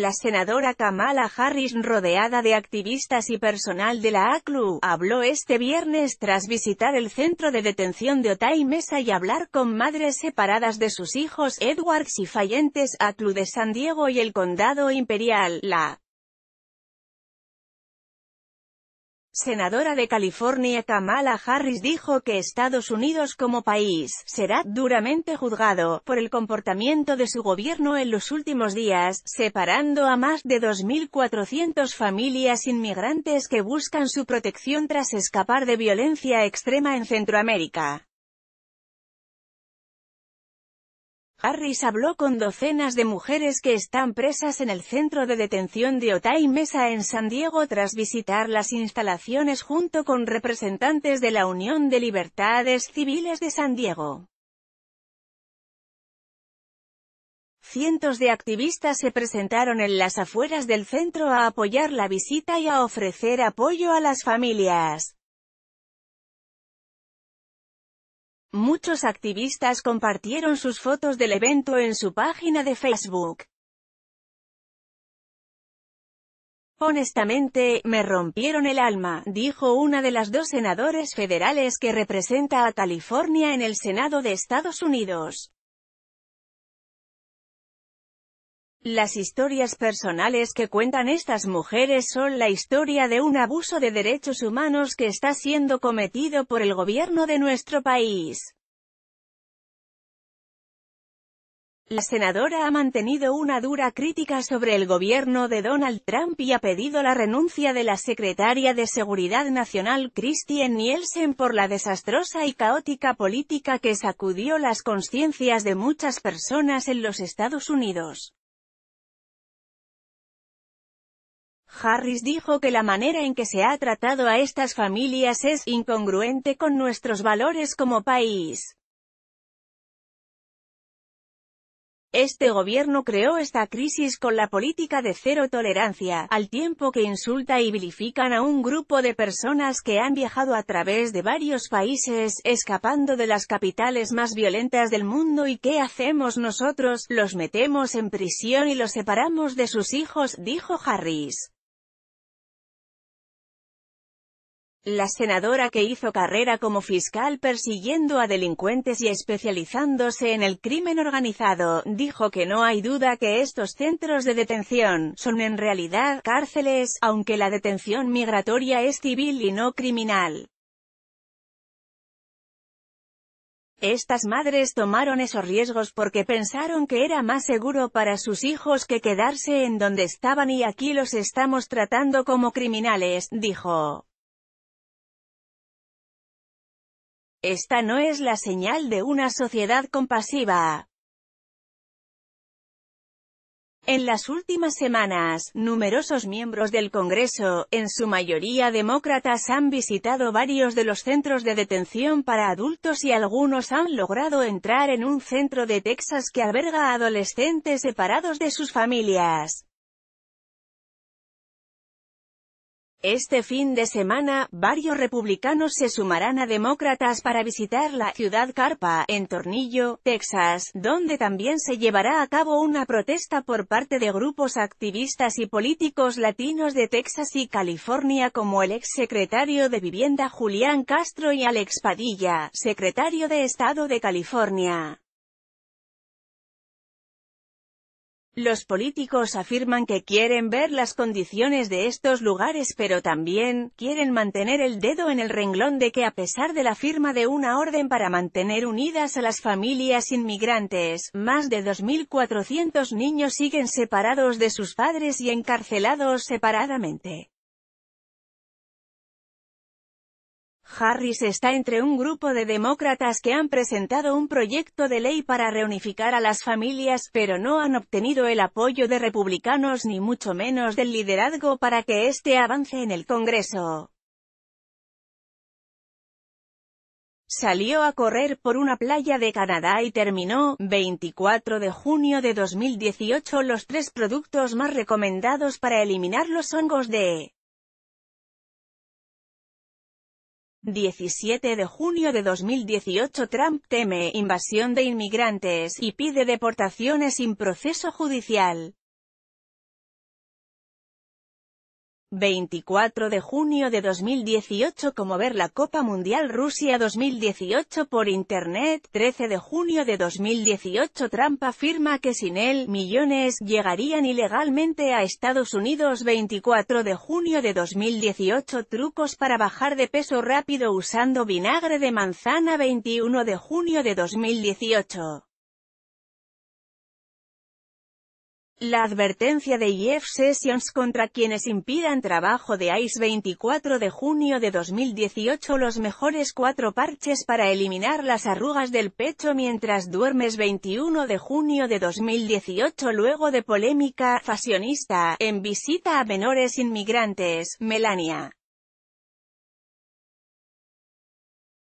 la senadora Kamala Harris rodeada de activistas y personal de la ACLU, habló este viernes tras visitar el centro de detención de Otay Mesa y hablar con madres separadas de sus hijos, Edwards y Fallentes, ACLU de San Diego y el Condado Imperial, la senadora de California Kamala Harris dijo que Estados Unidos como país, será duramente juzgado, por el comportamiento de su gobierno en los últimos días, separando a más de 2.400 familias inmigrantes que buscan su protección tras escapar de violencia extrema en Centroamérica. Harris habló con docenas de mujeres que están presas en el centro de detención de Otay Mesa en San Diego tras visitar las instalaciones junto con representantes de la Unión de Libertades Civiles de San Diego. Cientos de activistas se presentaron en las afueras del centro a apoyar la visita y a ofrecer apoyo a las familias. Muchos activistas compartieron sus fotos del evento en su página de Facebook. Honestamente, me rompieron el alma, dijo una de las dos senadores federales que representa a California en el Senado de Estados Unidos. Las historias personales que cuentan estas mujeres son la historia de un abuso de derechos humanos que está siendo cometido por el gobierno de nuestro país. La senadora ha mantenido una dura crítica sobre el gobierno de Donald Trump y ha pedido la renuncia de la secretaria de Seguridad Nacional Christine Nielsen por la desastrosa y caótica política que sacudió las conciencias de muchas personas en los Estados Unidos. Harris dijo que la manera en que se ha tratado a estas familias es incongruente con nuestros valores como país. Este gobierno creó esta crisis con la política de cero tolerancia, al tiempo que insulta y vilifican a un grupo de personas que han viajado a través de varios países, escapando de las capitales más violentas del mundo y ¿qué hacemos nosotros? Los metemos en prisión y los separamos de sus hijos, dijo Harris. La senadora que hizo carrera como fiscal persiguiendo a delincuentes y especializándose en el crimen organizado, dijo que no hay duda que estos centros de detención son en realidad cárceles, aunque la detención migratoria es civil y no criminal. Estas madres tomaron esos riesgos porque pensaron que era más seguro para sus hijos que quedarse en donde estaban y aquí los estamos tratando como criminales, dijo. Esta no es la señal de una sociedad compasiva. En las últimas semanas, numerosos miembros del Congreso, en su mayoría demócratas han visitado varios de los centros de detención para adultos y algunos han logrado entrar en un centro de Texas que alberga adolescentes separados de sus familias. Este fin de semana, varios republicanos se sumarán a demócratas para visitar la ciudad Carpa, en Tornillo, Texas, donde también se llevará a cabo una protesta por parte de grupos activistas y políticos latinos de Texas y California como el exsecretario de Vivienda Julián Castro y Alex Padilla, secretario de Estado de California. Los políticos afirman que quieren ver las condiciones de estos lugares pero también, quieren mantener el dedo en el renglón de que a pesar de la firma de una orden para mantener unidas a las familias inmigrantes, más de 2.400 niños siguen separados de sus padres y encarcelados separadamente. Harris está entre un grupo de demócratas que han presentado un proyecto de ley para reunificar a las familias, pero no han obtenido el apoyo de republicanos ni mucho menos del liderazgo para que éste avance en el Congreso. Salió a correr por una playa de Canadá y terminó, 24 de junio de 2018 los tres productos más recomendados para eliminar los hongos de 17 de junio de 2018 Trump teme invasión de inmigrantes y pide deportaciones sin proceso judicial. 24 de junio de 2018 como ver la Copa Mundial Rusia 2018 por Internet, 13 de junio de 2018 Trump afirma que sin él, millones, llegarían ilegalmente a Estados Unidos 24 de junio de 2018 Trucos para bajar de peso rápido usando vinagre de manzana 21 de junio de 2018 La advertencia de Jeff Sessions contra quienes impidan trabajo de ICE 24 de junio de 2018 Los mejores cuatro parches para eliminar las arrugas del pecho mientras duermes 21 de junio de 2018 Luego de polémica fashionista, en visita a menores inmigrantes, Melania.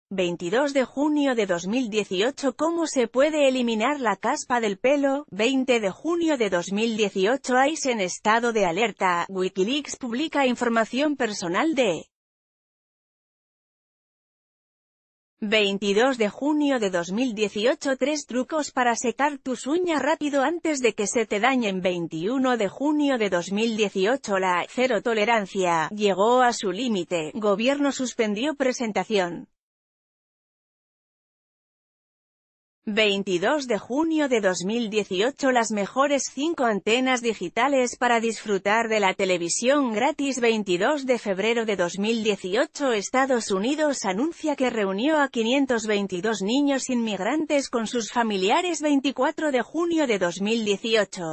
22 de junio de 2018 ¿Cómo se puede eliminar la caspa del pelo? 20 de junio de 2018 ICE en estado de alerta, Wikileaks publica información personal de 22 de junio de 2018 Tres trucos para secar tus uñas rápido antes de que se te dañen 21 de junio de 2018 La cero tolerancia llegó a su límite, gobierno suspendió presentación 22 de junio de 2018 Las mejores 5 antenas digitales para disfrutar de la televisión gratis 22 de febrero de 2018 Estados Unidos anuncia que reunió a 522 niños inmigrantes con sus familiares 24 de junio de 2018